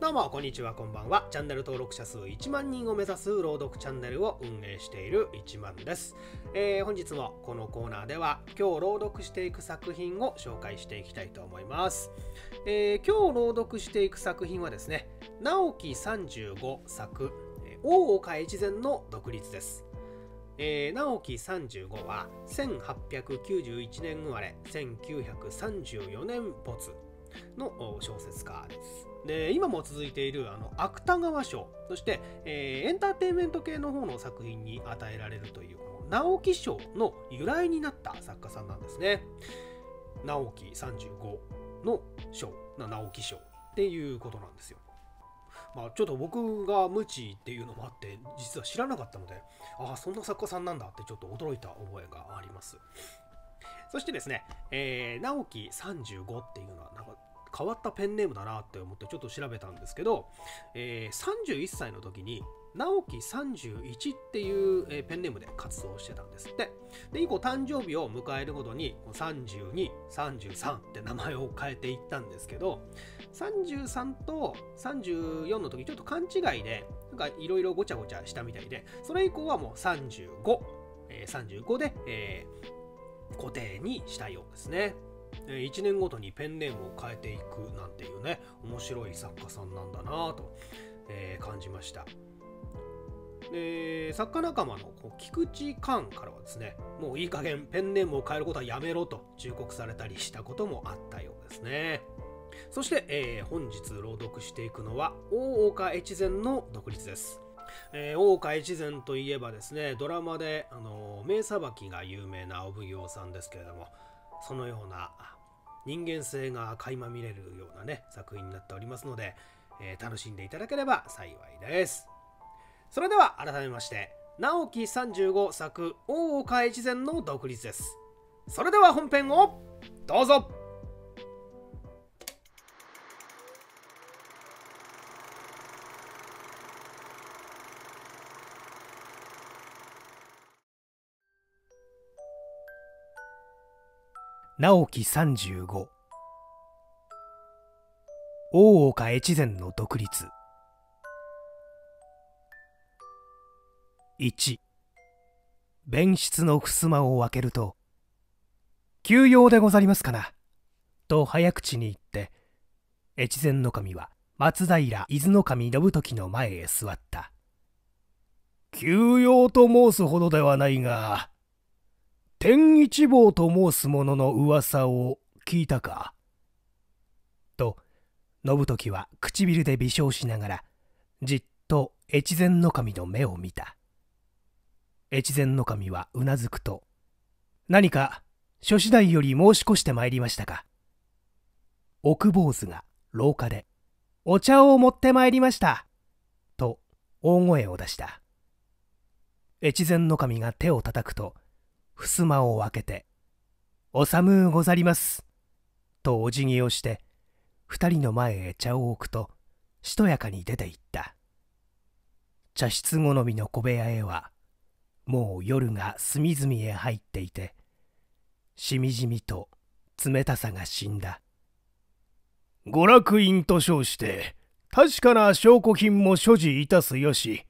どうも、こんにちは、こんばんは。チャンネル登録者数1万人を目指す朗読チャンネルを運営している1万です。えー、本日もこのコーナーでは、今日朗読していく作品を紹介していきたいと思います。えー、今日朗読していく作品はですね、直木十五作、大岡越前の独立です。えー、直木35は1891年生まれ1934年没の小説家ですで今も続いているあの芥川賞そして、えー、エンターテインメント系の方の作品に与えられるという直木賞の由来になった作家さんなんですね。直木35の賞直木賞っていうことなんですよ。まあ、ちょっと僕が無知っていうのもあって実は知らなかったのでああそんな作家さんなんだってちょっと驚いた覚えがあります。そしてですね、えー、直木35っていうのはなんか変わったペンネームだなって思ってちょっと調べたんですけど、えー、31歳の時に直樹31っていう、えペンネームで活動してたんですってで以降誕生日を迎えるごとに3233って名前を変えていったんですけど33と34の時ちょっと勘違いでなんかいろいろごちゃごちゃしたみたいでそれ以降はもう35、えー、35で、えー、固定にしたようですね。1年ごとにペンネームを変えていくなんていうね面白い作家さんなんだなと、えー、感じましたで作家仲間の菊池寛からはですねもういい加減ペンネームを変えることはやめろと忠告されたりしたこともあったようですねそして、えー、本日朗読していくのは大岡越前の独立ですえー、大岡越前といえばですねドラマで、あの名裁きが有名なお奉行さんですけれどもそのような人間性が垣間見れるようなね作品になっておりますので、えー、楽しんでいただければ幸いですそれでは改めまして直木35作「大岡越前の独立」ですそれでは本編をどうぞ直樹35大岡越前の独立1弁室の襖を開けると「休養でござりますかな」と早口に言って越前守は松平伊豆守信時の前へ座った「休養と申すほどではないが天一坊と申す者の噂を聞いたかと信時は唇で微笑しながらじっと越前守の目を見た越前守はうなずくと何か諸次第より申し越してまいりましたか奥坊主が廊下で「お茶を持ってまいりました」と大声を出した越前守が手を叩くと「襖を開けて、おむうござります。とお辞儀をして、二人の前へ茶を置くと、しとやかに出て行った。茶室好みの小部屋へは、もう夜が隅々へ入っていて、しみじみと冷たさが死んだ。娯楽院と称して、確かな証拠品も所持いたすよし、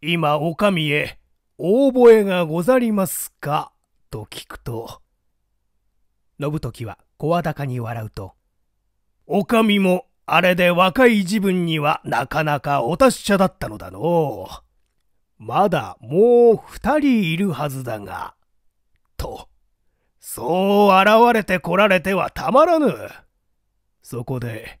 今お上へ、大声がござりますかと聞くと信時は声高に笑うと「お上もあれで若い自分にはなかなかお達者だったのだのう。まだもう二人いるはずだが」とそう現れてこられてはたまらぬ。そこで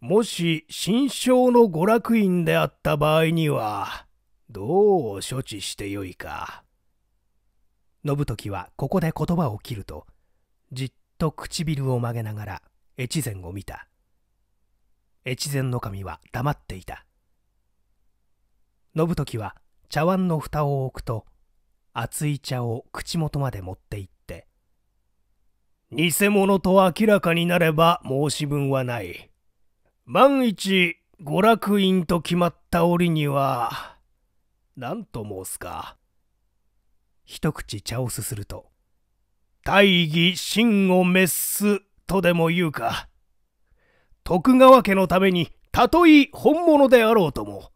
もし新生の娯楽院であった場合にはどう処置してよいか。信時はここで言葉を切るとじっと唇を曲げながら越前を見た越前の神は黙っていた信時は茶碗の蓋を置くと熱い茶を口元まで持っていって「偽物と明らかになれば申し分はない」「万一娯楽院と決まった折には何と申すか」一口茶をすすると、大義真を滅すとでも言うか。徳川家のためにたとえ本物であろうとも、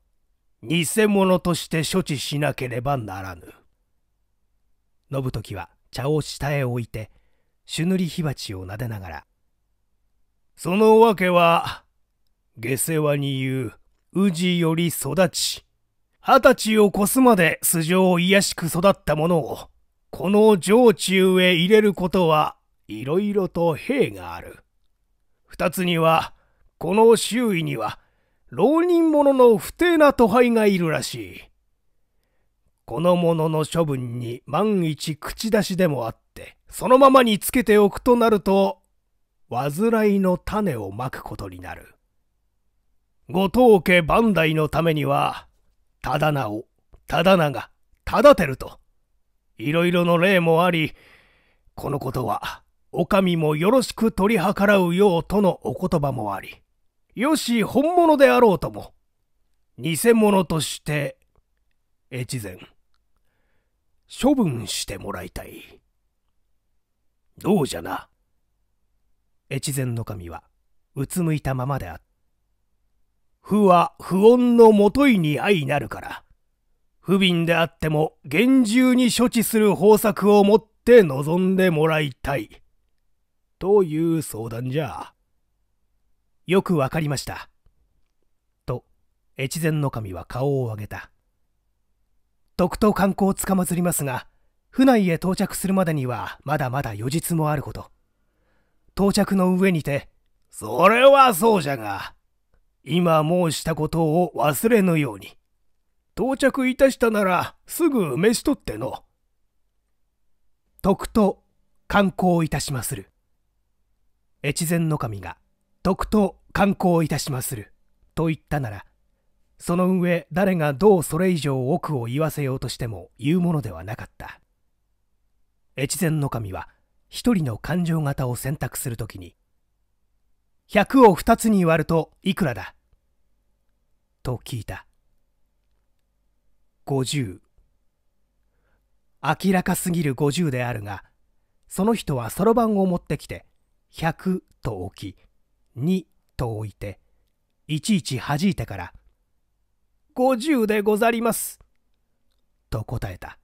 偽物として処置しなければならぬ。信時は茶を下へ置いて、朱塗り火鉢をなでながら、そのわけは、下世話に言う、宇治より育ち、二十歳を越すまで素性を癒しく育ったものを、この城中へ入れることはいろいろと兵がある。二つには、この周囲には、浪人者の不定な都配がいるらしい。この者の処分に万一口出しでもあって、そのままにつけておくとなると、患いの種をまくことになる。ご当家万代のためには、だ名を、が、ただてると、いろいろの例もあり、このことは、お上もよろしく取り計らうようとのお言葉もあり、よし本物であろうとも、偽物として、越前、処分してもらいたい。どうじゃな。越前の神は、うつむいたままであった。不は不穏のもといに相なるから、不憫であっても厳重に処置する方策を持って望んでもらいたい。という相談じゃ。よくわかりました。と、越前の神は顔を上げた。徳と観光つかまつりますが、府内へ到着するまでにはまだまだ余日もあること。到着の上にて、それはそうじゃが、今申したことを忘れぬように。到着いたしたならすぐ飯取っての。徳と観光いたしまする。越前の神が徳と観光いたしますると言ったなら、その上誰がどうそれ以上奥を言わせようとしても言うものではなかった。越前の神は一人の勘定型を選択するときに、100を2つに割るといくらだと聞いた50明らかすぎる50であるがその人はそろばんを持ってきて100と置き2と置いていちいち弾いてから「50でござります」と答えた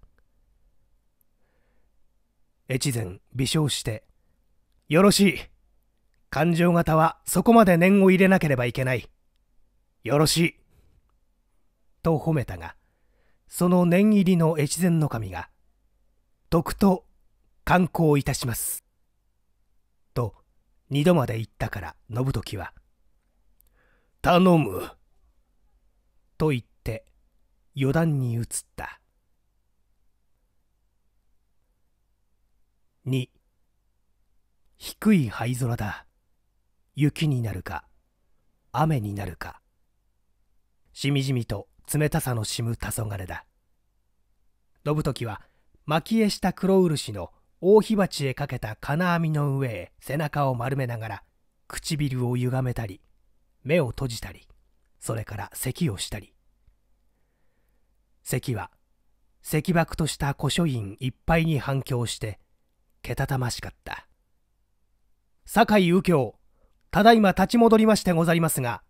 越前微笑して「よろしい勘定方はそこまで念を入れなければいけないよろしい」と褒めたがその念入りの越前の神が「徳と観光いたします」と二度まで言ったから信時は「頼む」と言って余談に移った2低い灰空だ雪になるか雨になるかしみじみと冷たさのしむ黄昏だ信時は蒔絵した黒漆の大火鉢へかけた金網の上へ背中を丸めながら唇を歪めたり目を閉じたりそれから咳をしたり咳は石くとした古書院いっぱいに反響してけたたましかった酒井右京ただいま立ち戻りましてござりますが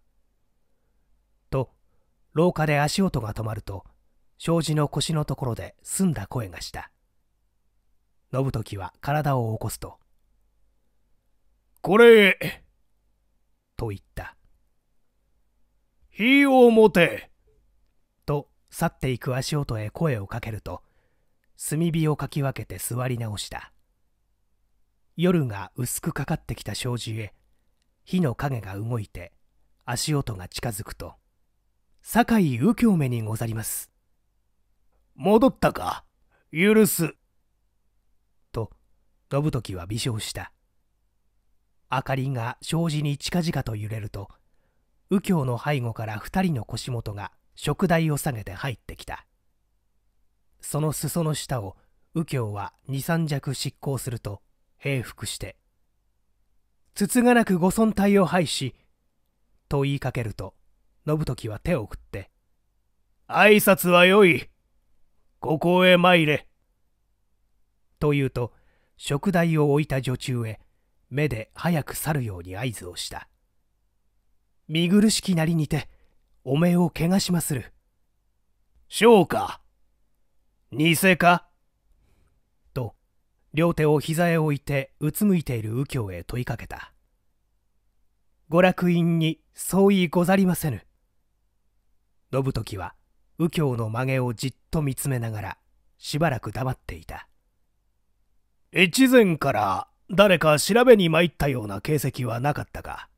廊下で足音が止まると障子の腰のところで澄んだ声がした信時は体を起こすと「これ」と言った「火を持て」と去っていく足音へ声をかけると炭火をかき分けて座り直した夜が薄くかかってきた障子へ火の影が動いて足音が近づくと「酒井右京目にござります。戻ったか許す。と、信時は微笑した。明かりが障子に近々と揺れると、右京の背後から二人の腰元が食台を下げて入ってきた。その裾の下を右京は二三弱執行すると、平服して、つつがなくご尊体を拝し、と言いかけると、信時は手を振って、挨拶はよい。ここへ参れ。と言うと、食台を置いた女中へ、目で早く去るように合図をした。見苦しきなりにて、おめえを怪我しまする。うか偽かと、両手を膝へ置いて、うつむいている右京へ問いかけた。娯楽院に相違ござりませぬ。信時は右京の曲げをじっと見つめながらしばらく黙っていた越前から誰か調べに参ったような形跡はなかったか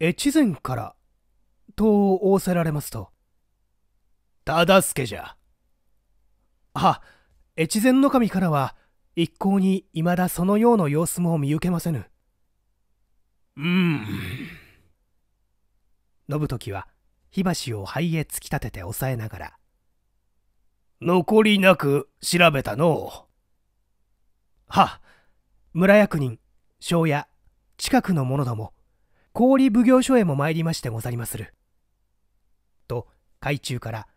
越前からと仰せられますと忠助じゃあ越前守からは一向にいまだそのような様子も見受けませぬうん信時は火箸を灰へ突き立てて押さえながら残りなく調べたのは村役人庄屋近くの者ども氷奉行所へも参りましてござりまする」と海中から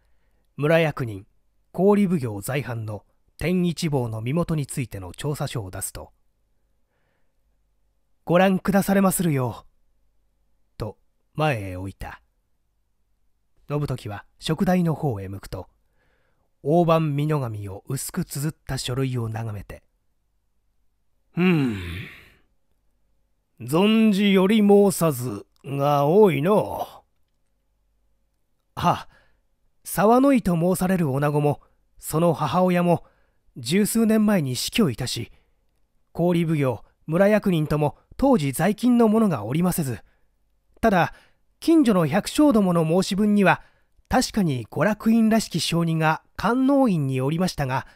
村役人氷奉行在藩の天一坊の身元についての調査書を出すと「ご覧くだされまするよと前へ置いた。信時は食台の方へ向くと大判美濃紙を薄く綴った書類を眺めて「うん存じより申さずが多いのはあ沢の井と申される女子もその母親も十数年前に死去いたし郡奉行村役人とも当時在勤の者がおりませずただ近所の百姓どもの申し分には確かに娯楽院らしき小人が観音院におりましたが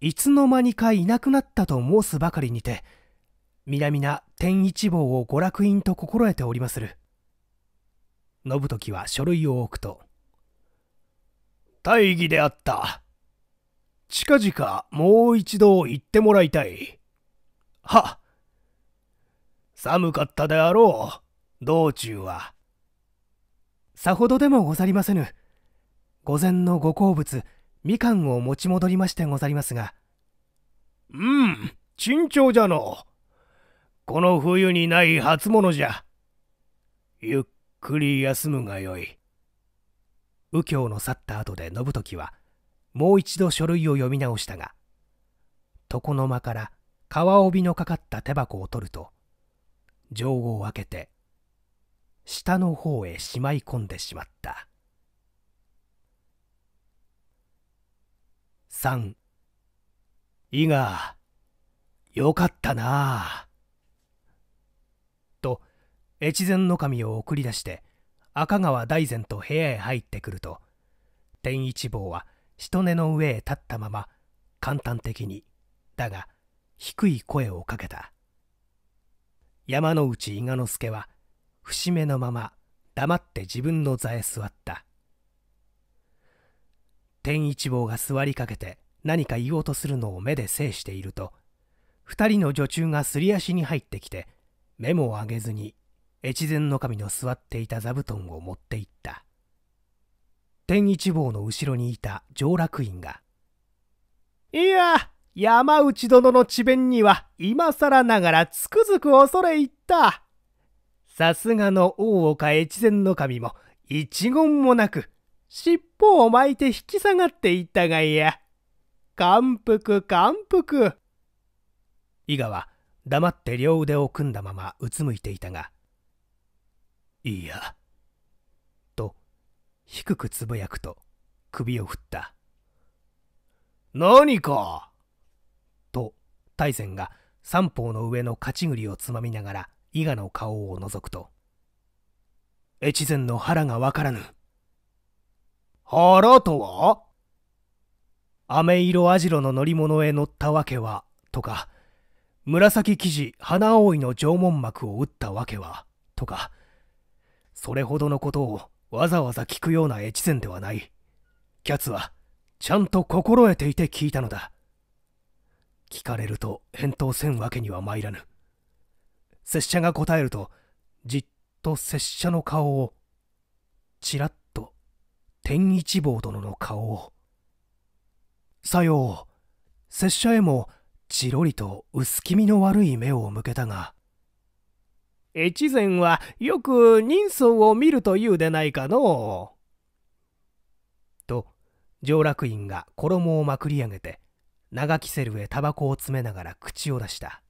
いつの間にかいなくなったと申すばかりにて皆々天一望を娯楽院と心得ておりまする信時は書類を置くと「大義であった近々もう一度行ってもらいたい」は寒かったであろう道中は。さほどでもござりませぬ御前のご好物みかんを持ち戻りましてござりますがうん慎重じゃのこの冬にない初物じゃゆっくり休むがよい右京の去った後で信時はもう一度書類を読み直したが床の間から川帯のかかった手箱を取ると錠を開けて下の方へしまい込んでしまった3伊賀よかったなあと越前守を送り出して赤川大膳と部屋へ入ってくると天一坊は人根の上へ立ったまま簡単的にだが低い声をかけた山之内伊賀之助は「伏目のまま黙って自分の座へ座った天一坊が座りかけて何か言おうとするのを目で制していると2人の女中がすり足に入ってきて目も上げずに越前の神の座っていた座布団を持っていった天一坊の後ろにいた上洛院が「いや山内殿の智弁には今更ながらつくづく恐れ入った。さすがの大岡越前の神も一言もなく尻尾を巻いて引き下がっていったがいや感服感服伊賀は黙って両腕を組んだままうつむいていたが「いいや」と低くつぶやくと首を振った「何か!」と大善が三方の上の勝ち栗をつまみながら伊賀の顔を覗くと越前の腹がわからぬ腹とは飴色網代の乗り物へ乗ったわけはとか紫生地花葵の縄文幕を打ったわけはとかそれほどのことをわざわざ聞くような越前ではないキャツはちゃんと心得ていて聞いたのだ聞かれると返答せんわけには参らぬ拙者が答えるとじっと拙者の顔をちらっと天一坊殿の顔をさよう拙者へもちろりと薄気味の悪い目を向けたが越前はよく人相を見るというでないかのと上洛院が衣をまくり上げて長きセルへタバコを詰めながら口を出した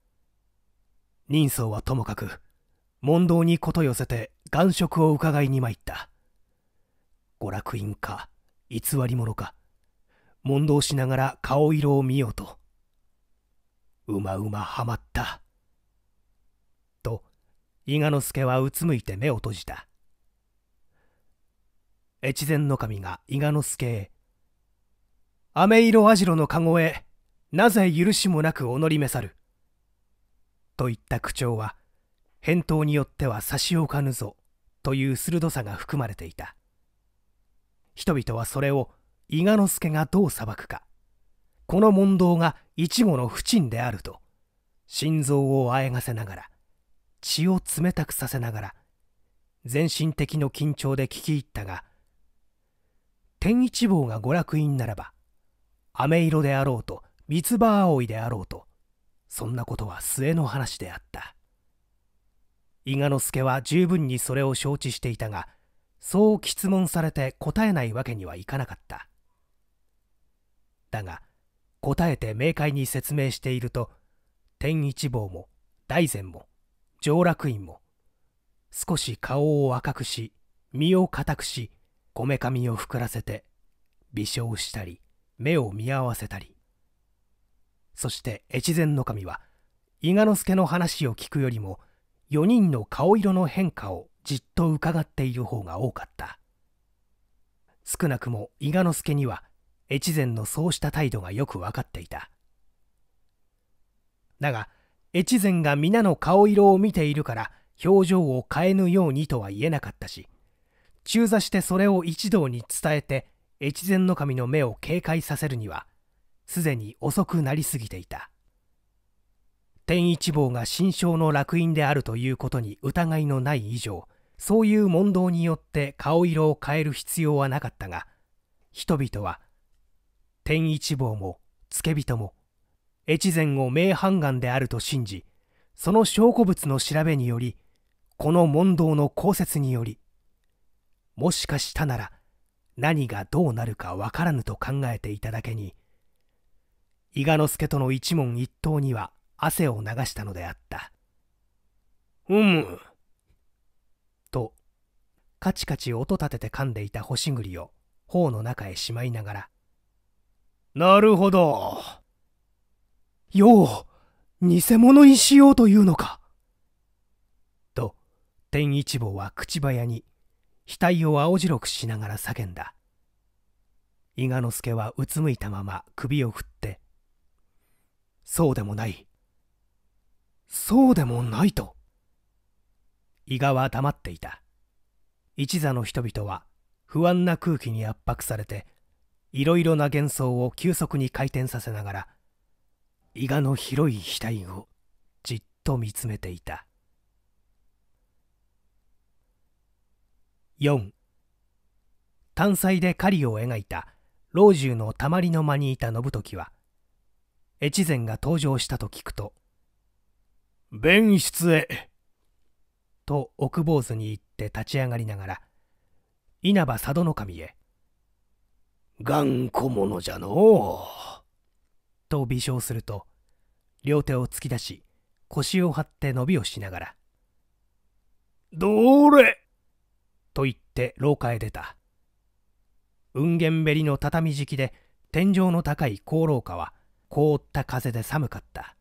人相はともかく問答に事寄せて眼色を伺いに参った娯楽院か偽り者か問答しながら顔色を見ようとうまうまはまったと伊賀之助はうつむいて目を閉じた越前守が伊賀之助へ「飴色網代の籠へなぜ許しもなくお乗り召さるといった口調は返答によっては差し置かぬぞという鋭さが含まれていた人々はそれを伊賀之助がどう裁くかこの問答が一語の不沈であると心臓をあえがせながら血を冷たくさせながら全身的の緊張で聞き入ったが天一坊が娯楽院ならば飴色であろうと三つ葉葵であろうとそんなことは末の話であった伊賀之助は十分にそれを承知していたがそう質問されて答えないわけにはいかなかっただが答えて明快に説明していると天一坊も大善も上洛院も少し顔を赤くし身を固くしこめかみを膨らせて微笑したり目を見合わせたりそして越前守は伊賀之助の話を聞くよりも4人の顔色の変化をじっと伺っている方が多かった少なくも伊賀之助には越前のそうした態度がよく分かっていただが越前が皆の顔色を見ているから表情を変えぬようにとは言えなかったし中座してそれを一同に伝えて越前守の目を警戒させるにはすでに遅くなりすぎていた天一坊が心象の烙印であるということに疑いのない以上そういう問答によって顔色を変える必要はなかったが人々は天一坊も付け人も越前を名判官であると信じその証拠物の調べによりこの問答の考説によりもしかしたなら何がどうなるかわからぬと考えていただけに伊賀之助との一問一答には汗を流したのであった。うむ。と、カチカチ音立てて噛んでいた星栗を頬の中へしまいながら。なるほど。よう、偽物にしようというのか。と、天一坊は口早に、額を青白くしながら叫んだ。伊賀之助はうつむいたまま首を振って、そうでもないそうでもないと伊賀は黙っていた一座の人々は不安な空気に圧迫されていろいろな幻想を急速に回転させながら伊賀の広い額をじっと見つめていた4単細で狩りを描いた老中のたまりの間にいた信時は越前が登場したと聞くと、弁室へ。と奥坊主に言って立ち上がりながら、稲葉佐渡守へ。頑固者じゃのう。と微笑すると、両手を突き出し、腰を張って伸びをしながら、どれと言って廊下へ出た。雲源べりの畳敷きで天井の高い高廊下は凍った風で寒かった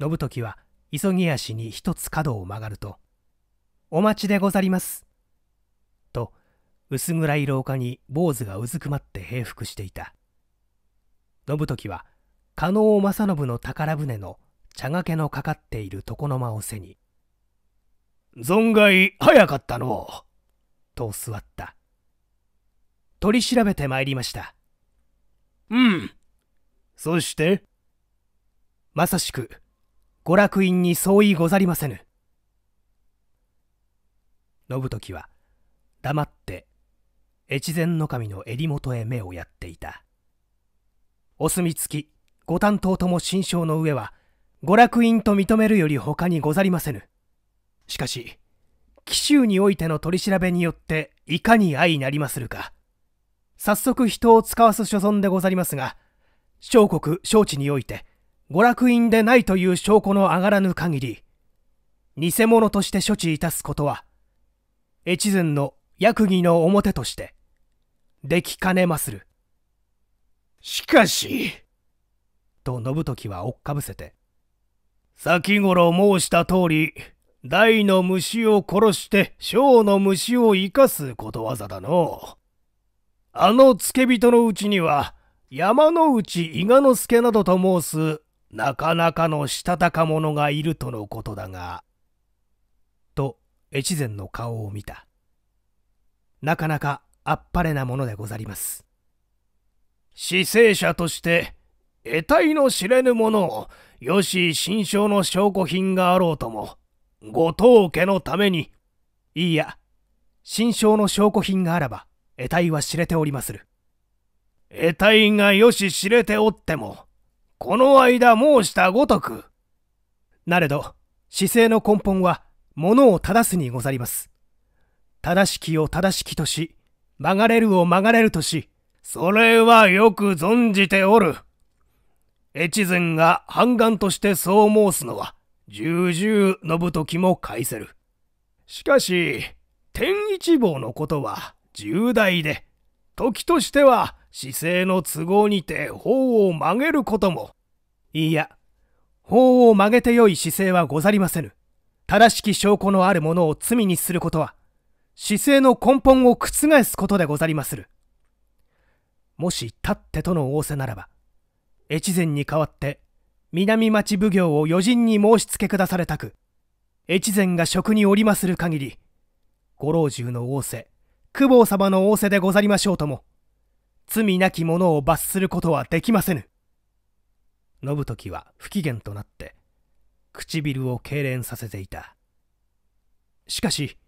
信時は急ぎ足に一つ角を曲がると「お待ちでござります」と薄暗い廊下に坊主がうずくまって平伏していた信時は加納正信の宝船の茶がけのかかっている床の間を背に「存外早かったのう」と座った取り調べてまいりましたうんそしてまさしく娯楽院に相違ござりませぬ信時は黙って越前守の襟元へ目をやっていたお墨付きご担当とも心証の上は娯楽院と認めるより他にござりませぬしかし紀州においての取り調べによっていかに相なりまするか早速人を使わす所存でござりますが小国小地において娯楽院でないという証拠の上がらぬ限り偽物として処置いたすことは越前の役儀の表としてできかねまするしかしと信時は追っかぶせて先頃申した通り大の虫を殺して小の虫を生かすことわざだのあの付け人のうちには山之内伊賀之助などと申すなかなかのしたたか者がいるとのことだが。と越前の顔を見た。なかなかあっぱれなものでござります。死生者として得体の知れぬものを吉し新章の証拠品があろうとも後藤家のためにいいや心象の証拠品があらば得体は知れておりまする得体がよし知れておっても、この間申したごとく。なれど、姿勢の根本は、物を正すにござります。正しきを正しきとし、曲がれるを曲がれるとし、それはよく存じておる。越前が半眼としてそう申すのは、重々信時も返せる。しかし、天一望のことは重大で、時としては姿勢の都合にて頬を曲げることも。いや、頬を曲げてよい姿勢はござりませぬ。正しき証拠のあるものを罪にすることは、姿勢の根本を覆すことでござりまする。もし立ってとの仰せならば、越前に代わって南町奉行を余人に申し付け下されたく、越前が職におりまする限り、ご老中の仰せ、久保様の仰せでござりましょうとも。罪なき者を罰することはできませぬ。信時は不機嫌となって、唇を痙攣させていた。しかし、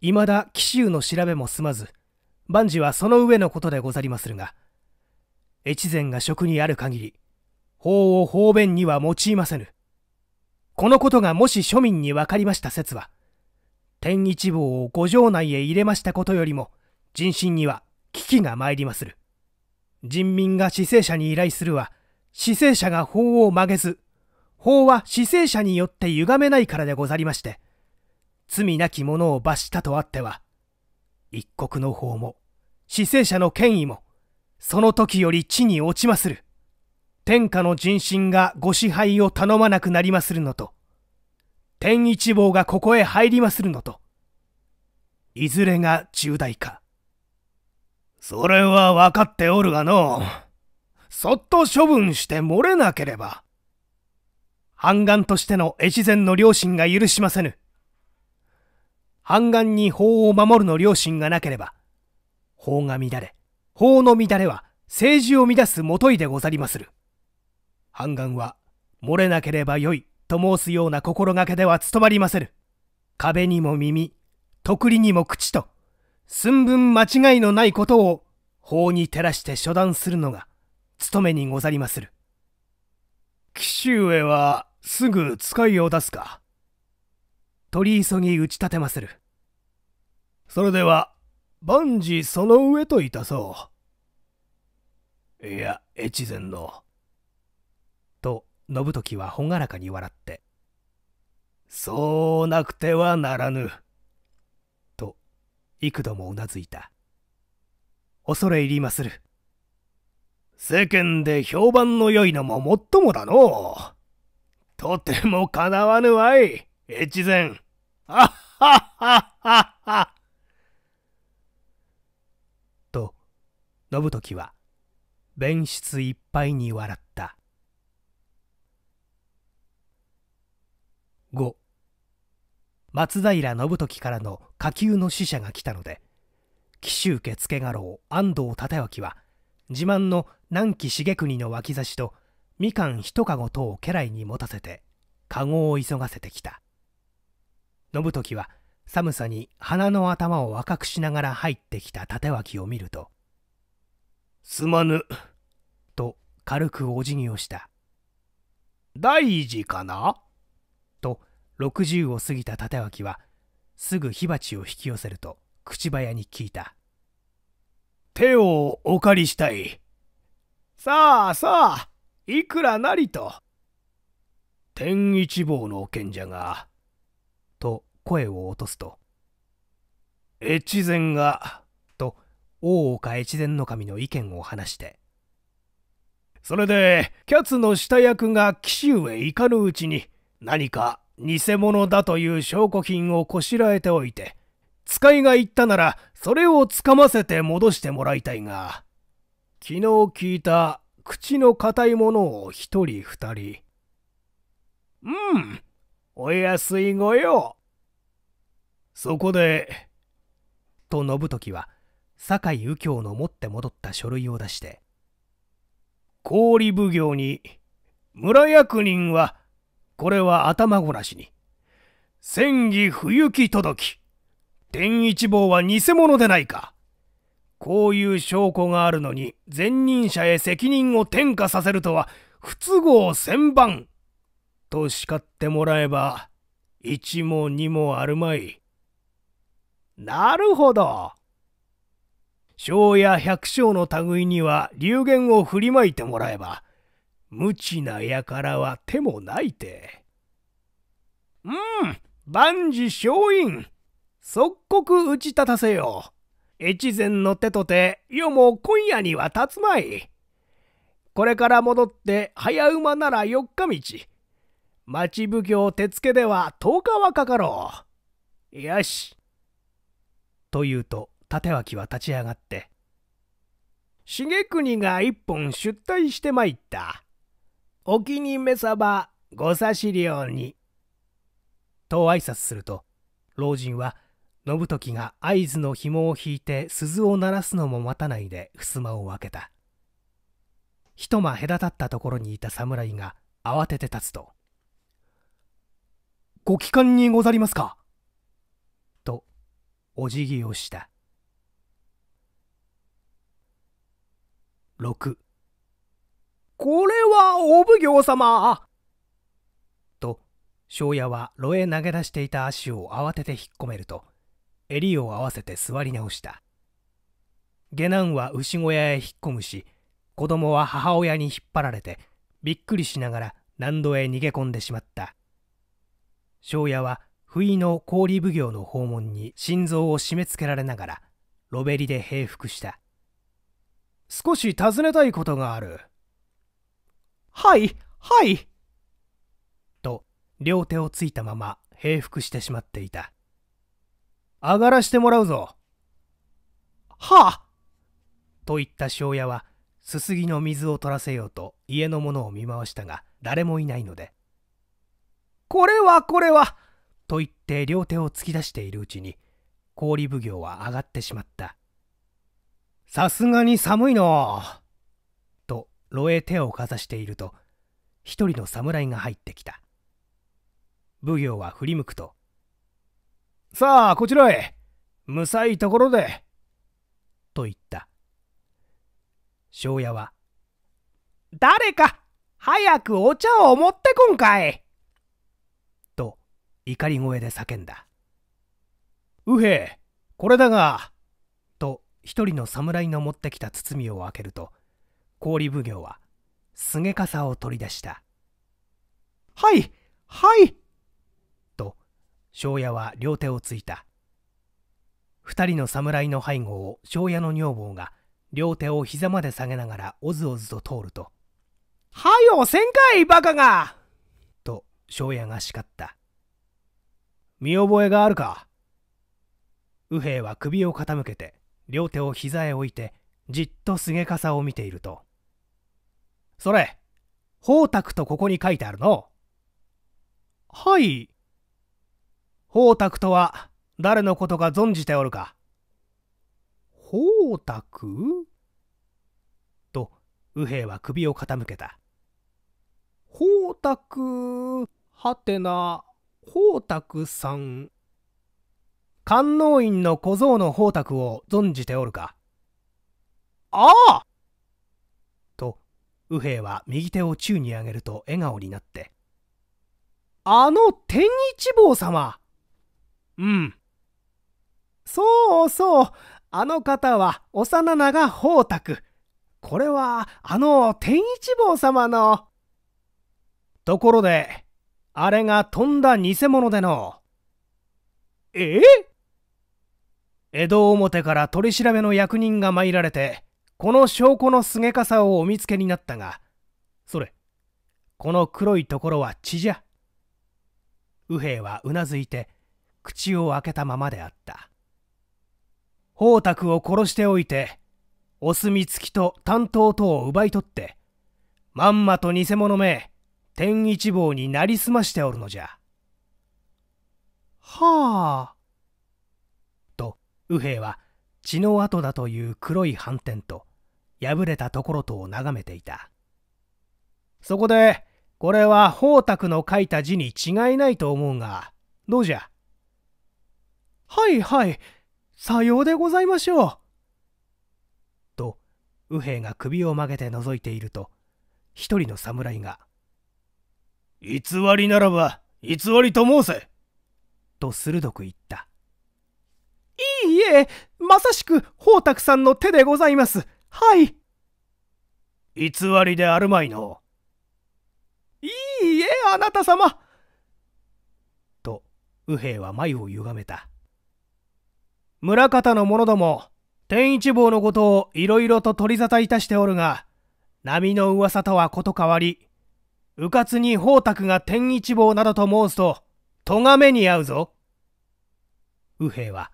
未だ紀州の調べも済まず、万事はその上のことでござりまするが、越前が職にある限り、法を方便には用いませぬ。このことがもし庶民に分かりました説は、天一坊を五条内へ入れましたことよりも、人心には危機が参りまする。人民が死生者に依頼するは、死生者が法を曲げず、法は死生者によって歪めないからでござりまして、罪なき者を罰したとあっては、一国の法も、死生者の権威も、その時より地に落ちまする。天下の人心がご支配を頼まなくなりまするのと、天一望がここへ入りまするのと、いずれが重大か。それは分かっておるがのそっと処分して漏れなければ半岸としての越前の良心が許しませぬ半岸に法を守るの良心がなければ法が乱れ法の乱れは政治を乱すもといでござりまする半岸は漏れなければよいと申すような心がけでは務まりませぬ壁にも耳、徳利にも口と、寸分間違いのないことを法に照らして処断するのが務めにござりまする。紀州上はすぐ使いを出すか。取り急ぎ打ち立てまする。それでは、万事その上といたそう。いや、越前の。と、信時は朗らかに笑って。そうなくてはならぬ。幾度もうなずいた恐れ入りまする世間で評判の良いのももっともだのとてもかなわぬわい越前あっはっはっはっはと信時は弁室いっぱいに笑った5松平信時からの下級の使者が来たので紀州家付家老安藤立脇は自慢の南紀重国の脇差しとみかん一籠等を家来に持たせて籠を急がせてきた信時は寒さに鼻の頭を赤くしながら入ってきた立脇を見ると「すまぬ」と軽くお辞儀をした「大事かな?」60を過ぎた立脇はすぐ火鉢を引き寄せると口早に聞いた手をお借りしたいさあさあいくらなりと天一坊の賢者がと声を落とすと越前がと大岡越前の神の意見を話してそれでキャツの下役が紀州へ行かぬうちに何か偽物だという証拠品をこしらえておいて、使いが言ったなら、それをつかませて戻してもらいたいが、昨日聞いた口の固いものを一人二人。うん、お安いご用。そこで、と信時は、酒井右京の持って戻った書類を出して、氷奉行に、村役人はこれは頭ごなしに。千不行き届き。天一坊は偽物でないか。こういう証拠があるのに、前任者へ責任を転嫁させるとは、不都合千番。と叱ってもらえば、一も二もあるまい。なるほど。庄や百姓の類には流言を振りまいてもらえば、無知な輩は手もないて。うん、万事勝因。即刻打ち立たせよう。越前の手とて、世も今夜には立つまい。これから戻って早馬なら四日道。町奉行手付では10日はかかろう。よし。と言うと立脇は立ち上がって「重国が一本出退してまいった。お気に召さばご差し料に」と挨拶すると老人は信時が合図の紐を引いて鈴を鳴らすのも待たないで襖を開けた一間隔たったところにいた侍が慌てて立つと「ご帰還にござりますか?」とお辞儀をした6これはお奉行様と庄屋は炉へ投げ出していた足を慌てて引っ込めると襟を合わせて座り直した下男は牛小屋へ引っ込むし子供は母親に引っ張られてびっくりしながら何度へ逃げ込んでしまった庄屋は不意の氷奉行の訪問に心臓を締め付けられながらロベリで平服した少し尋ねたいことがあるはい、はい。と、両手をついたまま平伏してしまっていた。上がらしてもらうぞ。はあと言った庄屋は、すすぎの水を取らせようと家のものを見回したが、誰もいないので。これはこれはと言って両手を突き出しているうちに、氷奉行は上がってしまった。さすがに寒いのう。炉へ手をかざしていると一人の侍が入ってきた奉行は振り向くと「さあこちらへむさいところで」と言った庄屋は「誰か早くお茶を持ってこんかい!」と怒り声で叫んだ「右兵これだが」と一人の侍の持ってきた包みを開けると「氷奉行はすげさを取り出した「はいはい!」と庄屋は両手をついた2人の侍の背後を庄屋の女房が両手を膝まで下げながらおずおずと通ると「はよせんかいバカが!」と庄屋が叱った「見覚えがあるか?」右兵は首を傾けて両手を膝へ置いてじっとすげかさを見ていると「それ宝卓とここに書いてあるの?」「はい」「宝卓とは誰のことか存じておるか?」「宝卓?」と右兵は首を傾けた「宝卓はてな宝卓さん」観音院の小僧の宝卓を存じておるかああと、右兵衛は右手を宙に上げると笑顔になって、あの天一坊様うん。そうそう、あの方は幼な長宝卓。これは、あの天一坊様の。ところで、あれがとんだ偽物での。え江戸表から取り調べの役人が参られて、この証拠のすげかさをお見つけになったが、それ、この黒いところは血じゃ。右兵はうなずいて、口を開けたままであった。宝卓を殺しておいて、お墨付きと担当等を奪い取って、まんまと偽物め、天一坊になりすましておるのじゃ。はあ。と、右兵は血の跡だという黒い斑点と、破れたところとを眺めていたそこでこれは宝卓の書いた字に違いないと思うがどうじゃはいはいさようでございましょうと右兵衛が首を曲げて覗いていると一人の侍が「偽りならば偽りと申せ」と鋭く言った「いいえまさしく宝卓さんの手でございますはい。偽りであるまいの。いいえ、あなた様。と、右兵は眉をゆがめた。村方の者ども、天一坊のことをいろいろと取り沙汰いたしておるが、波の噂とはこと変わり、うかつに宝卓が天一坊などと申すと、とがめに合うぞ。右兵は、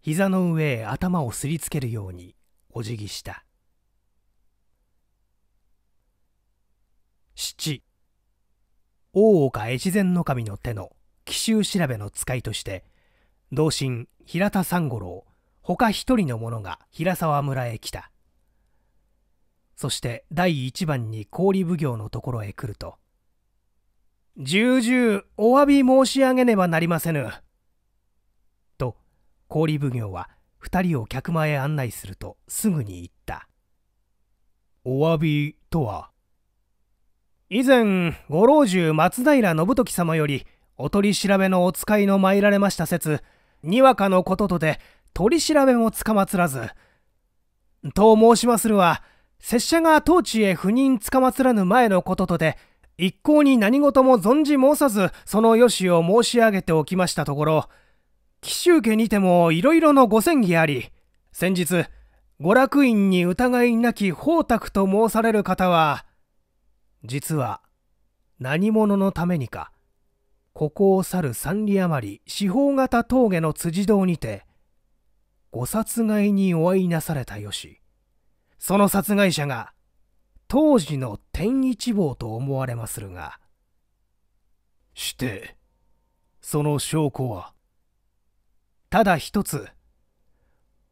膝の上へ頭をすりつけるようにお辞儀した。七大岡越前守の手の奇襲調べの使いとして同心平田三五郎他一人の者が平沢村へ来たそして第一番に氷奉行のところへ来ると重々お詫び申し上げねばなりませぬと氷奉行は二人を客間へ案内するとすぐに言ったお詫びとは以前ご老中松平信時様よりお取り調べのお使いの参られました説にわかのこととで取り調べもつかまつらずと申しまするは拙者が当地へ赴任つかまつらぬ前のこととで一向に何事も存じ申さずそのよしを申し上げておきましたところ紀州家にてもいろいろのご戦議あり先日御楽院に疑いなき宝卓と申される方は実は何者のためにかここを去る三里余り四方型峠の辻堂にてご殺害にお会いなされたよしその殺害者が当時の天一坊と思われまするがしてその証拠はただ一つ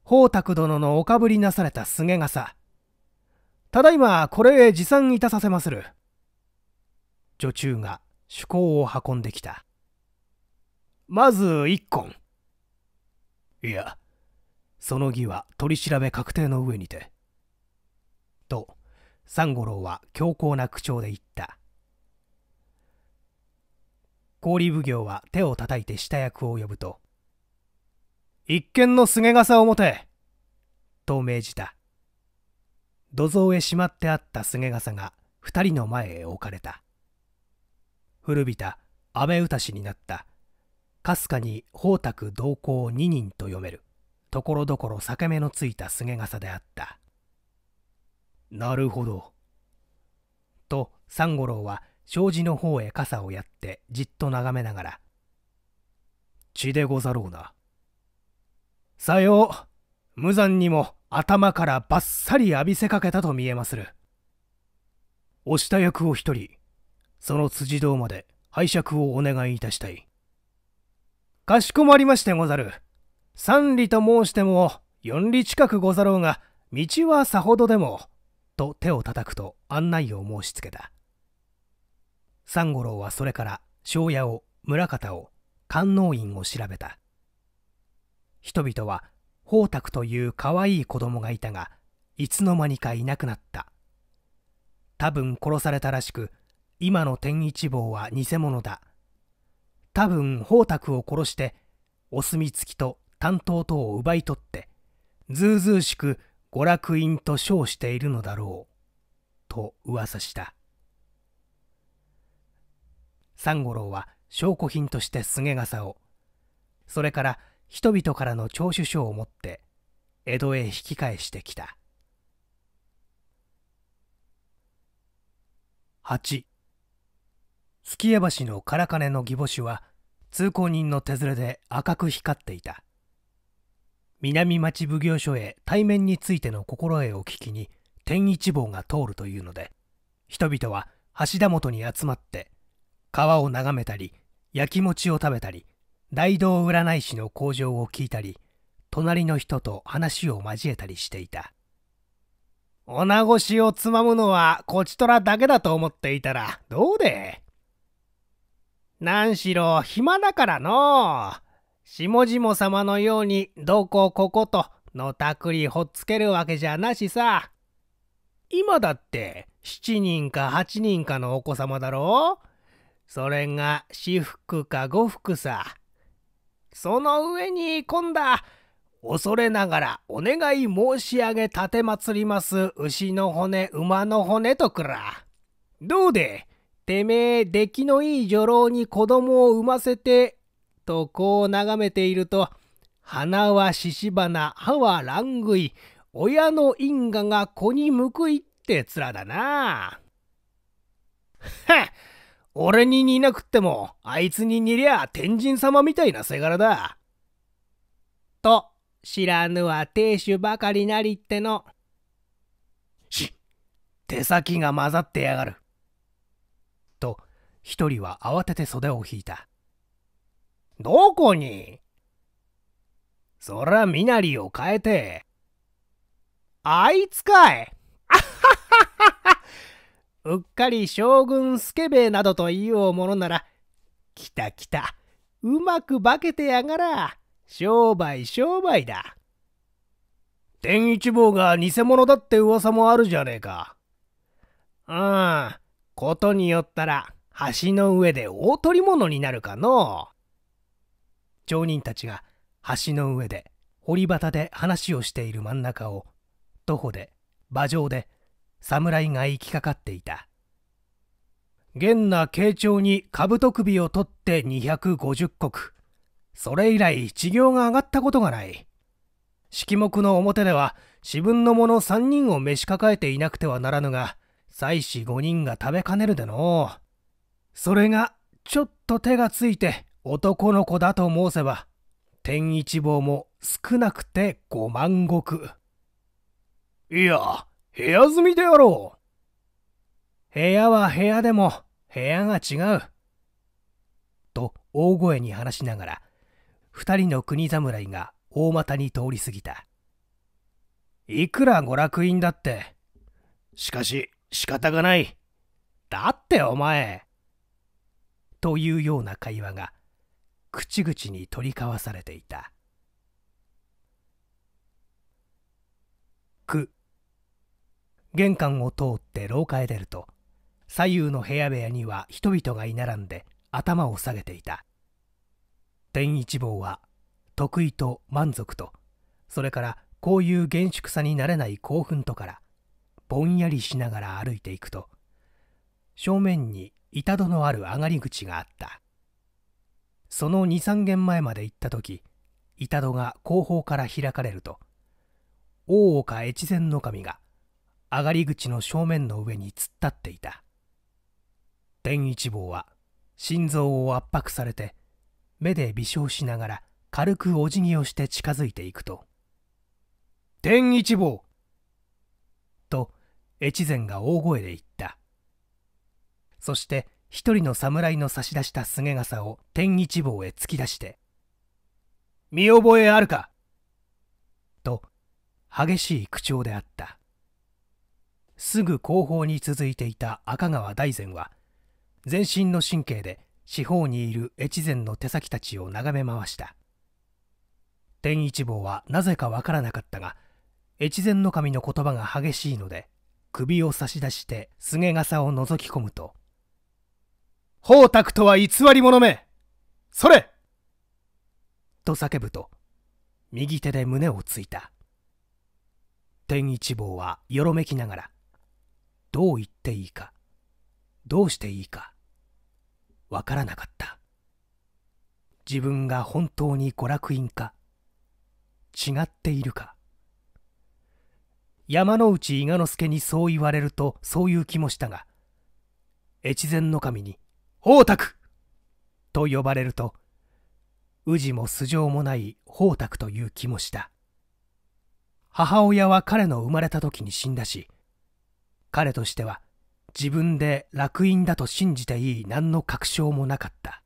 宝卓殿のおかぶりなされた菅笠ただいまこれへ持参いたさせまする。女中が趣向を運んできた。まず一根。いや、その儀は取り調べ確定の上にて。と、三五郎は強硬な口調で言った。氷奉行は手を叩いて下役を呼ぶと、一見の菅笠を持てと命じた。土蔵へしまってあった菅笠が二人の前へ置かれた。古びた雨歌しになったかすかに宝卓同行二人と読めるところどころ裂け目のついた菅傘であったなるほどと三五郎は障子の方へ傘をやってじっと眺めながら「血でござろうな」「さよう無残にも頭からばっさり浴びせかけたと見えまする」押した役を一人その辻堂まで拝借をお願いいたしたい。かしこまりましてござる。三里と申しても四里近くござろうが、道はさほどでも、と手を叩くと案内を申しつけた。三五郎はそれから庄屋を村方を観音院を調べた人々は宝卓というかわいい子供がいたがいつの間にかいなくなった多分殺されたらしく今の天一坊は偽物だ多分宝卓を殺してお墨付きと担当等を奪い取ってずうずうしく娯楽院と称しているのだろうと噂した三五郎は証拠品として菅笠をそれから人々からの聴取書を持って江戸へ引き返してきた8月江橋の唐金の義母子は通行人の手連れで赤く光っていた南町奉行所へ対面についての心得を聞きに天一坊が通るというので人々は橋田元に集まって川を眺めたり焼き餅を食べたり大道占い師の口上を聞いたり隣の人と話を交えたりしていた女しをつまむのはこちとらだけだと思っていたらどうで何しろ暇だからのしもじも様のようにどここことのたくりほっつけるわけじゃなしさ今だって7人か8人かのお子様だろそれが私服か呉服さその上に今度恐れながらお願い申し上げ奉ります牛の骨馬の骨とくらどうでてめえ、出来のいい女郎に子供を産ませて、とこう眺めていると、鼻は獅子花、歯は乱食い、親の因果が子に報いって面だな。はっ俺に似なくっても、あいつに似りゃ天神様みたいなせがらだ。と、知らぬは亭主ばかりなりっての。し、手先が混ざってやがる。一人は慌てて袖を引いた。どこにそら身なりを変えて。あいつかい うっかり将軍スケベなどと言おうものなら、きたきた、うまく化けてやがら、商売商売だ。天一坊が偽物だって噂もあるじゃねえか。うん、ことによったら、橋の上で大取り物になるかの町人たちが橋の上で堀端で話をしている真ん中を徒歩で馬上で侍が行きかかっていた現な慶長に兜首を取って250石それ以来稚業が上がったことがない式目の表では自分の者3人を召し抱えていなくてはならぬが妻子5人が食べかねるでのうそれがちょっと手がついて男の子だと申せば天一望も少なくて5万石いや部屋住みであろう部屋は部屋でも部屋が違うと大声に話しながら2人の国侍が大股に通り過ぎたいくら娯楽院だってしかし仕方がないだってお前というような会話が口々に取り交わされていた玄関を通って廊下へ出ると左右の部屋部屋には人々が居並んで頭を下げていた天一坊は得意と満足とそれからこういう厳粛さになれない興奮とからぼんやりしながら歩いていくと正面に板戸のある上がり口があったその23軒前まで行った時板戸が後方から開かれると大岡越前守が上がり口の正面の上に突っ立っていた天一坊は心臓を圧迫されて目で微笑しながら軽くお辞儀をして近づいていくと「天一坊!」と越前が大声で言ったそして一人の侍の差し出した菅笠を天一坊へ突き出して「見覚えあるか!」と激しい口調であったすぐ後方に続いていた赤川大善は全身の神経で四方にいる越前の手先たちを眺め回した天一坊はなぜかわからなかったが越前の神の言葉が激しいので首を差し出して菅笠を覗き込むと宝卓とは偽り者めそれと叫ぶと右手で胸をついた天一坊はよろめきながらどう言っていいかどうしていいかわからなかった自分が本当に娯楽院か違っているか山之内伊賀之助にそう言われるとそういう気もしたが越前守に宝卓と呼ばれると、宇治も素性もない宝卓という気もした。母親は彼の生まれた時に死んだし、彼としては自分で楽印だと信じていい何の確証もなかった。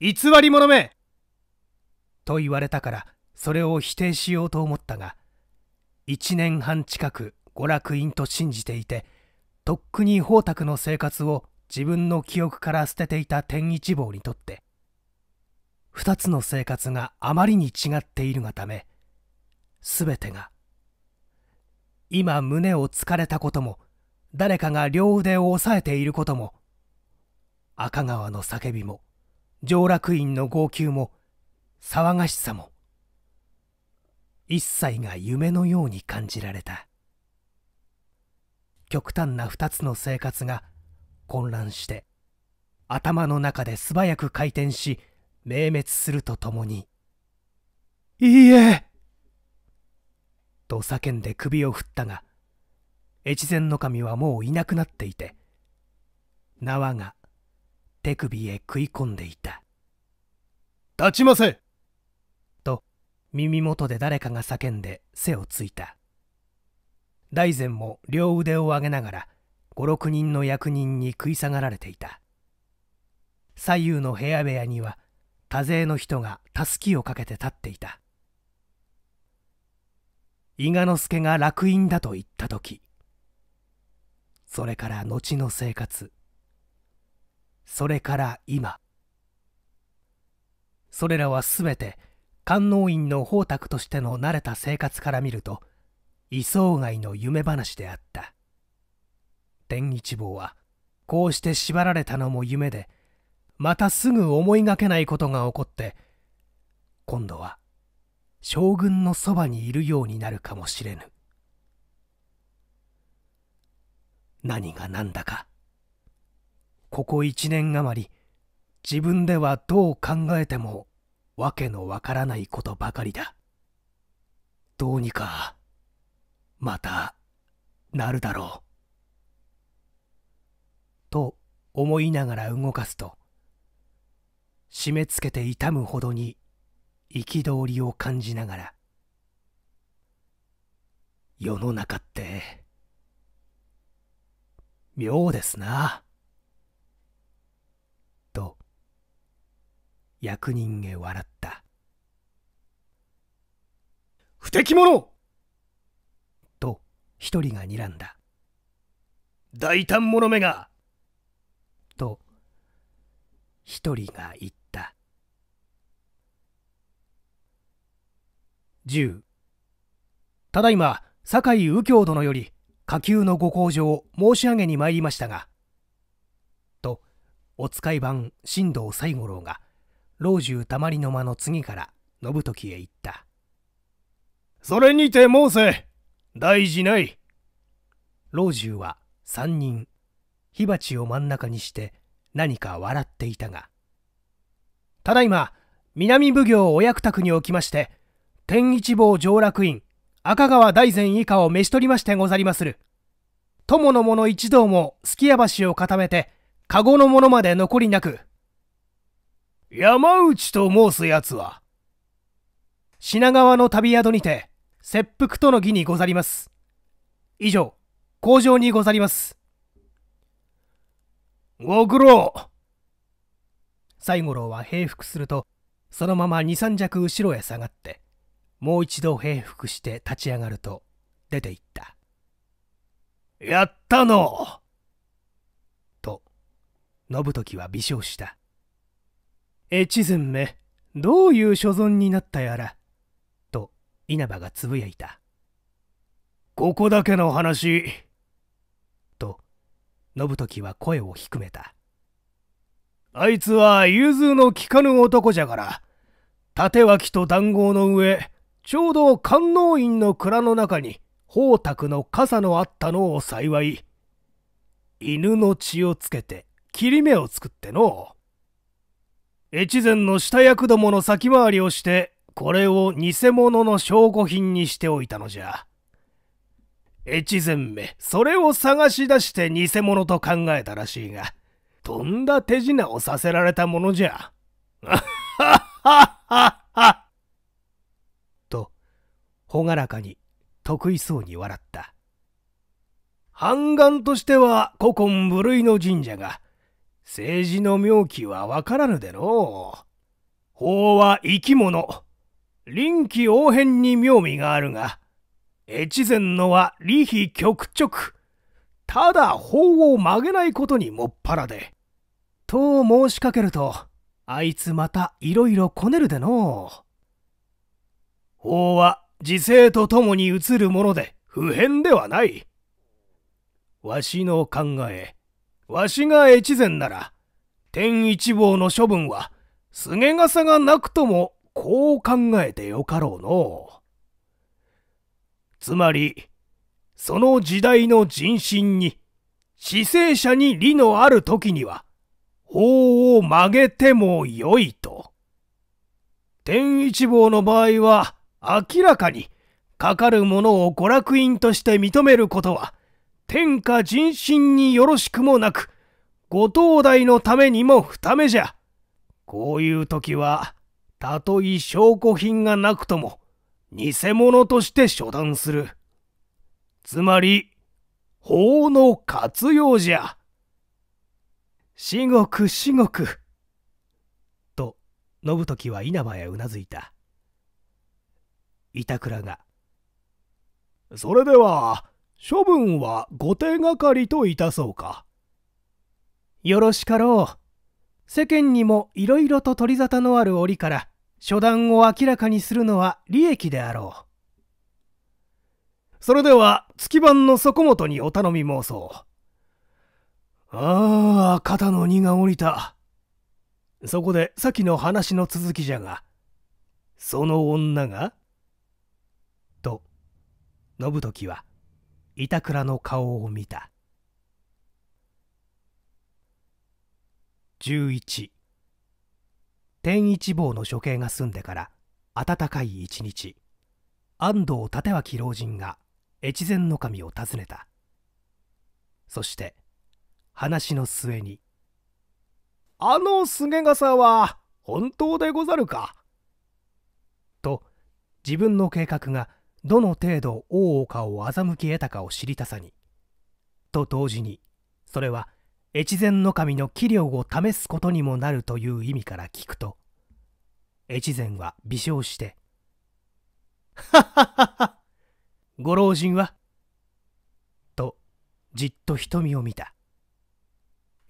偽り者めと言われたから、それを否定しようと思ったが、一年半近く娯楽院と信じていて、とっくに宝卓の生活を自分の記憶から捨てていた天一坊にとって二つの生活があまりに違っているがため全てが今胸を突かれたことも誰かが両腕を押さえていることも赤川の叫びも上洛院の号泣も騒がしさも一切が夢のように感じられた極端な二つの生活が混乱して頭の中で素早く回転し明滅するとともに「いいえ!」と叫んで首を振ったが越前の神はもういなくなっていて縄が手首へ食い込んでいた「立ちません!」と耳元で誰かが叫んで背をついた大膳も両腕を上げながら五六人の役人に食い下がられていた左右の部屋部屋には多勢の人がたすきをかけて立っていた伊賀之助が楽印だと言った時それから後の生活それから今それらは全て官能院の宝卓としての慣れた生活から見ると異想外の夢話であった天一坊はこうして縛られたのも夢でまたすぐ思いがけないことが起こって今度は将軍のそばにいるようになるかもしれぬ何が何だかここ一年余り自分ではどう考えてもわけのわからないことばかりだどうにかまたなるだろうと思いながら動かすと締め付けて痛むほどに憤りを感じながら世の中って妙ですなと役人へ笑った不敵者と一人が睨んだ大胆者めがと一人が言った10ただいま酒井右京殿より下級のご向上申し上げに参りましたがとお使い番新藤西五郎が老中たまりの間の次から信時へ行ったそれにて申せ大事ない老中は3人火鉢を真ん中にして何か笑っていたが、ただいま、南奉行お役宅におきまして、天一坊上洛院、赤川大膳以下を召し取りましてござりまする。友の者一同も寄屋橋を固めて、籠の者まで残りなく。山内と申すやつは品川の旅宿にて、切腹との儀にござります。以上、工場にござります。ご苦労西五郎は平伏するとそのまま二三尺後ろへ下がってもう一度平伏して立ち上がると出て行ったやったのと信時は微笑した越前めどういう所存になったやらと稲葉がつぶやいたここだけの話信時は声を低めたあいつは融通の利かぬ男じゃから縦脇と談合の上ちょうど観音院の蔵の中に宝卓の傘のあったのを幸い犬の血をつけて切り目を作っての越前の下役どもの先回りをしてこれを偽物の証拠品にしておいたのじゃ越前め、それを探し出して偽物と考えたらしいが、とんだ手品をさせられたものじゃ。と、朗らかに、得意そうに笑った。半眼としては古今無類の神社が、政治の妙気はわからぬでのう。法は生き物。臨機応変に妙味があるが、越前のは利比局直。ただ法を曲げないことにもっぱらで。と申しかけると、あいつまたいろいろこねるでのう。法は時勢とともに移るもので不変ではない。わしの考え、わしが越前なら、天一望の処分は、すげががなくとも、こう考えてよかろうのう。つまり、その時代の人心に、死生者に理のある時には、法を曲げてもよいと。天一望の場合は、明らかに、かかるものを娯楽院として認めることは、天下人心によろしくもなく、ご当代のためにも二目じゃ。こういう時は、たとえ証拠品がなくとも、偽物として処断する。つまり、法の活用じゃ。至極至極。と、信時は稲葉へうなずいた。板倉が。それでは、処分は御手がかりといたそうか。よろしかろう。世間にもいろいろと取り沙汰のある折から、初段を明らかにするのは利益であろう。それでは、月番の底本にお頼み申そう。ああ、肩の荷が下りた。そこで、さきの話の続きじゃが、その女がと、信時は、板倉の顔を見た。11天一坊の処刑が済んでから暖かい一日安藤立脇老人が越前守を訪ねたそして話の末に「あの菅笠は本当でござるか?」と自分の計画がどの程度大岡を欺き得たかを知りたさにと同時にそれは越前守の器量を試すことにもなるという意味から聞くと越前は微笑して「ははははご老人は?」とじっと瞳を見た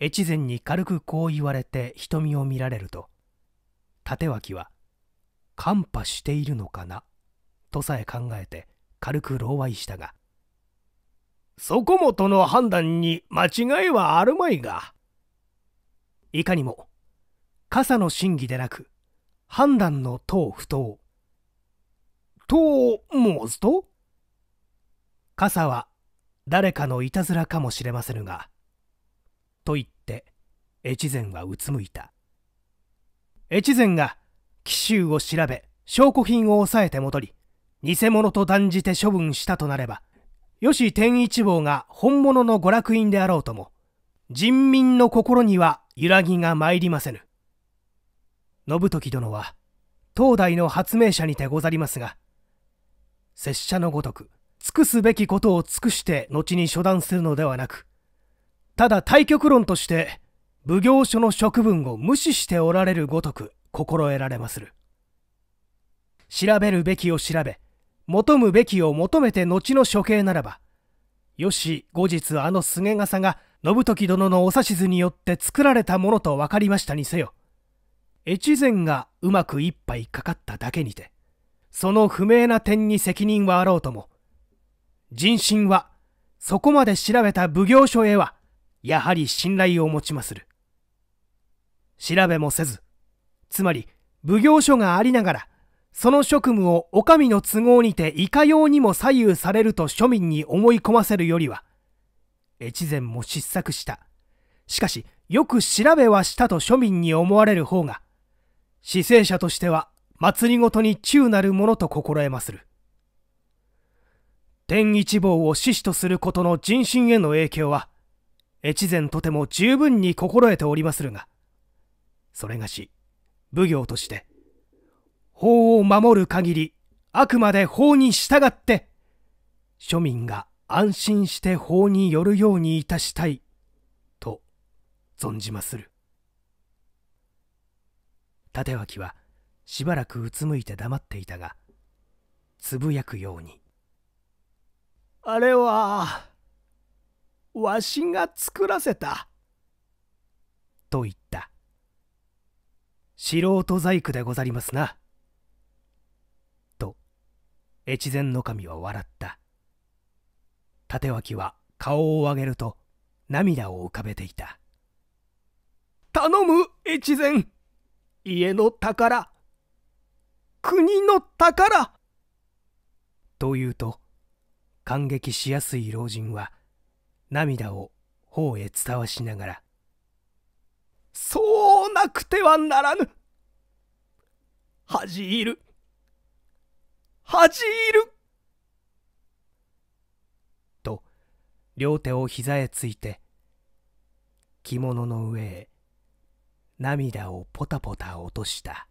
越前に軽くこう言われて瞳を見られると立脇は「カンパしているのかな?」とさえ考えて軽く狼狽したがそこもとの判断に間違いはあるまいが。いかにも、傘の真偽でなく、判断の等不当。と申すと傘は誰かのいたずらかもしれませぬが。と言って、越前はうつむいた。越前が紀州を調べ、証拠品を押さえて戻り、偽物と断じて処分したとなれば、吉天一坊が本物の娯楽院であろうとも、人民の心には揺らぎが参りませぬ。信時殿は、当代の発明者にてござりますが、拙者のごとく、尽くすべきことを尽くして後に処断するのではなく、ただ対極論として、奉行所の職分を無視しておられるごとく心得られまする。調べるべきを調べ、求むべきを求めて後の処刑ならば、よし後日あの菅笠が信時殿のお指図によって作られたものと分かりましたにせよ。越前がうまく一杯かかっただけにて、その不明な点に責任はあろうとも、人心はそこまで調べた奉行所へは、やはり信頼を持ちまする。調べもせず、つまり奉行所がありながら、その職務をお上の都合にていかようにも左右されると庶民に思い込ませるよりは、越前も失策した。しかし、よく調べはしたと庶民に思われる方が、死生者としては、祭りごとに忠なるものと心得まする。天一望を死死とすることの人心への影響は、越前とても十分に心得ておりまするが、それがし、奉行として、法を守る限り、あくまで法に従って、庶民が安心して法によるようにいたしたい、と存じまする。立脇はしばらくうつむいて黙っていたが、つぶやくように。あれは、わしが作らせた。と言った。素人細工でござりますな。越前の神は笑った。立脇は顔を上げると涙を浮かべていた。頼む越前家の宝国の宝と言うと感激しやすい老人は涙を頬へ伝わしながら「そうなくてはならぬ恥じいる恥じると両手を膝へついて着物の上へ涙をポタポタ落とした。